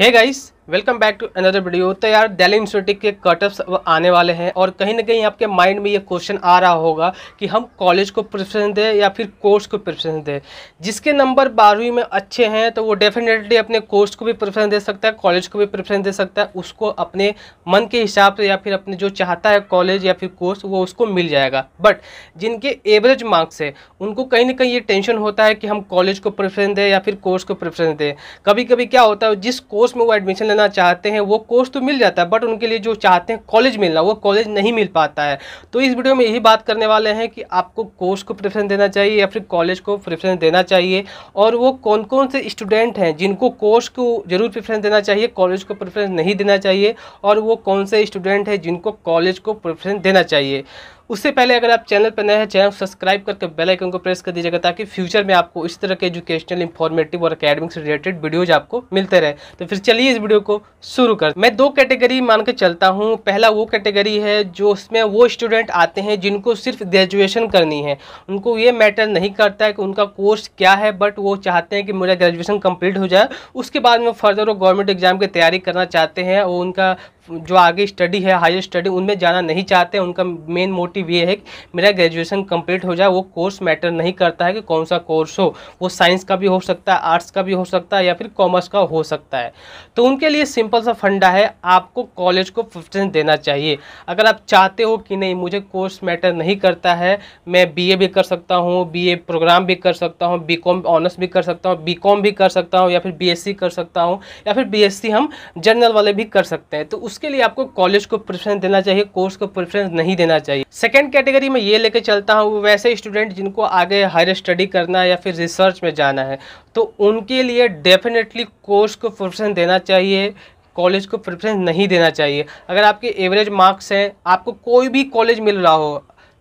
है guys welcome back to another video तो यार दिल्ली यूनिवर्सिटी के कटअप्स आने वाले हैं और कहीं ना कहीं आपके माइंड में ये क्वेश्चन आ रहा होगा कि हम कॉलेज को प्रेफरेंस दें या फिर कोर्स को प्रेफरेंस दें जिसके नंबर बारहवीं में अच्छे हैं तो वो डेफिनेटली अपने कोर्स को भी प्रेफरेंस दे सकता है कॉलेज को भी प्रेफरेंस दे सकता है उसको अपने मन के हिसाब से या फिर अपने जो चाहता है कॉलेज या फिर कोर्स वो उसको मिल जाएगा बट जिनके एवरेज मार्क्स है उनको कहीं ना कहीं ये टेंशन होता है कि हम कॉलेज को प्रेफरेंस दें या फिर कोर्स को प्रेफरेंस दें कभी कभी क्या होता है जिस कोर्स में वो एडमिशन लेना चाहते हैं वो कोर्स तो मिल जाता है बट उनके लिए जो चाहते हैं कॉलेज मिलना वो कॉलेज नहीं मिल पाता है तो इस वीडियो में यही बात करने वाले हैं कि आपको कोर्स को प्रेफरेंस देना चाहिए या फिर कॉलेज को प्रेफरेंस देना चाहिए और वो कौन कौन से स्टूडेंट हैं जिनको कोर्स को ज़रूर प्रेफरेंस देना चाहिए कॉलेज को प्रेफरेंस नहीं देना चाहिए और वो कौन से स्टूडेंट हैं जिनको कॉलेज को प्रेफरेंस देना चाहिए उससे पहले अगर आप चैनल पर नए हैं चैनल सब्सक्राइब करके बेल आइकन को प्रेस कर दीजिएगा ताकि फ्यूचर में आपको इस तरह के एजुकेशनल इंफॉर्मेटिव और अकेडमिक से रिलेटेड वीडियोज आपको मिलते रहे तो फिर चलिए इस वीडियो को शुरू कर मैं दो कैटेगरी मान के चलता हूँ पहला वो कैटेगरी है जो उसमें वो स्टूडेंट आते हैं जिनको सिर्फ ग्रेजुएशन करनी है उनको ये मैटर नहीं करता है कि उनका कोर्स क्या है बट वो चाहते हैं कि मेरा ग्रेजुएशन कंप्लीट हो जाए उसके बाद में फर्दर वो गवर्नमेंट एग्जाम की तैयारी करना चाहते हैं वो उनका जो आगे स्टडी है हायर स्टडी उनमें जाना नहीं चाहते उनका मेन मोटिव ये है कि मेरा ग्रेजुएशन कंप्लीट हो जाए वो कोर्स मैटर नहीं करता है कि कौन सा कोर्स हो वो साइंस का भी हो सकता है आर्ट्स का भी हो सकता है या फिर कॉमर्स का हो सकता है तो उनके लिए सिंपल सा फंडा है आपको कॉलेज को प्रेफरेंस देना चाहिए अगर आप चाहते हो कि नहीं मुझे कोर्स मैटर नहीं करता है मैं बी भी कर सकता हूँ बी प्रोग्राम भी कर सकता हूँ बी ऑनर्स भी कर सकता हूँ बी भी कर सकता हूँ या फिर बी कर सकता हूँ या फिर बी हम जनरल वाले भी कर सकते हैं तो उस उसके लिए आपको कॉलेज को प्रेफरेंस देना चाहिए कोर्स को प्रेफरेंस नहीं देना चाहिए सेकेंड कैटेगरी में ये लेके चलता हूँ वो वैसे स्टूडेंट जिनको आगे हायर स्टडी करना है या फिर रिसर्च में जाना है तो उनके लिए डेफिनेटली कोर्स को प्रेफरेंस देना चाहिए कॉलेज को प्रेफरेंस नहीं देना चाहिए अगर आपके एवरेज मार्क्स हैं आपको कोई भी कॉलेज मिल रहा हो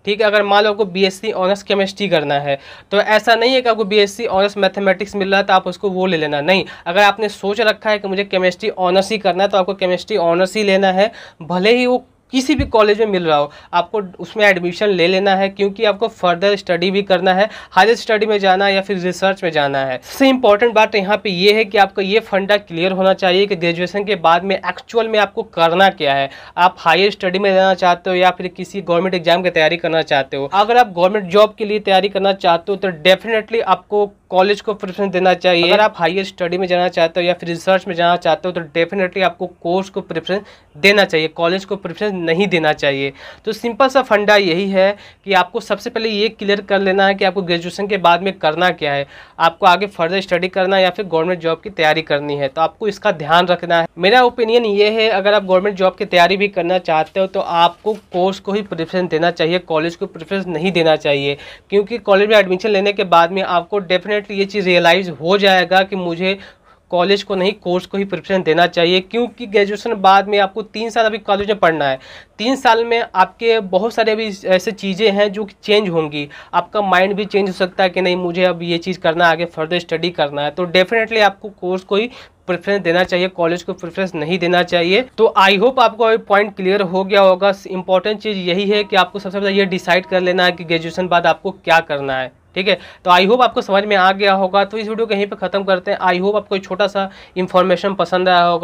ठीक है अगर मान लो आपको बीएससी ऑनर्स केमिस्ट्री करना है तो ऐसा नहीं है कि आपको बीएससी ऑनर्स मैथमेटिक्स मिल रहा है तो आप उसको वो ले लेना नहीं अगर आपने सोच रखा है कि मुझे केमिस्ट्री ऑनर्स ही करना है तो आपको केमिस्ट्री ऑनर्स ही लेना है भले ही वो किसी भी कॉलेज में मिल रहा हो आपको उसमें एडमिशन ले लेना है क्योंकि आपको फर्दर स्टडी भी करना है हायर स्टडी में जाना है या फिर रिसर्च में जाना है सबसे इंपॉर्टेंट बात यहाँ पे ये है कि आपका ये फंडा क्लियर होना चाहिए कि ग्रेजुएशन के बाद में एक्चुअल में आपको करना क्या है आप हायर स्टडी में जाना चाहते हो या फिर किसी गवर्नमेंट एग्जाम की तैयारी करना चाहते हो अगर आप गवर्नमेंट जॉब के लिए तैयारी करना चाहते हो तो डेफिनेटली आपको कॉलेज को प्रेफरेंस देना चाहिए अगर आप हायर स्टडी में जाना चाहते हो या फिर रिसर्च में जाना चाहते हो तो डेफिनेटली आपको कोर्स को प्रेफरेंस देना चाहिए कॉलेज को प्रेफरेंस नहीं देना चाहिए तो सिंपल सा फंडा यही है कि आपको सबसे पहले ये क्लियर कर लेना है कि आपको ग्रेजुएशन के बाद में करना क्या है आपको आगे फर्दर स्टडी करना है या फिर गवर्नमेंट जॉब की तैयारी करनी है तो आपको इसका ध्यान रखना है मेरा ओपिनियन ये है अगर आप गवर्नमेंट जॉब की तैयारी भी करना चाहते हो तो आपको कोर्स को ही प्रेफरेंस देना चाहिए कॉलेज को प्रेफरेंस नहीं देना चाहिए क्योंकि कॉलेज में एडमिशन लेने के बाद में आपको डेफिनेट डेफिनेटली ये चीज़ रियलाइज़ हो जाएगा कि मुझे कॉलेज को नहीं कोर्स को ही प्रिपरेशन देना चाहिए क्योंकि ग्रेजुएशन बाद में आपको तीन साल अभी कॉलेज में पढ़ना है तीन साल में आपके बहुत सारे अभी ऐसे चीज़ें हैं जो कि चेंज होंगी आपका माइंड भी चेंज हो सकता है कि नहीं मुझे अब ये चीज़ करना है आगे फर्दर स्टडी करना है तो डेफिनेटली आपको कोर्स को ही प्रेफरेंस देना चाहिए कॉलेज को प्रेफरेंस नहीं देना चाहिए तो आई होप आपको अभी पॉइंट क्लियर हो गया होगा इंपॉर्टेंट चीज़ यही है कि आपको सबसे पहले ये डिसाइड कर लेना है कि ग्रेजुएशन बाद आपको क्या करना है ठीक है तो आई होप आपको समझ में आ गया होगा तो इस वीडियो को यहीं पर ख़त्म करते हैं आई होप आपको छोटा सा इंफॉर्मेशन पसंद आया होगा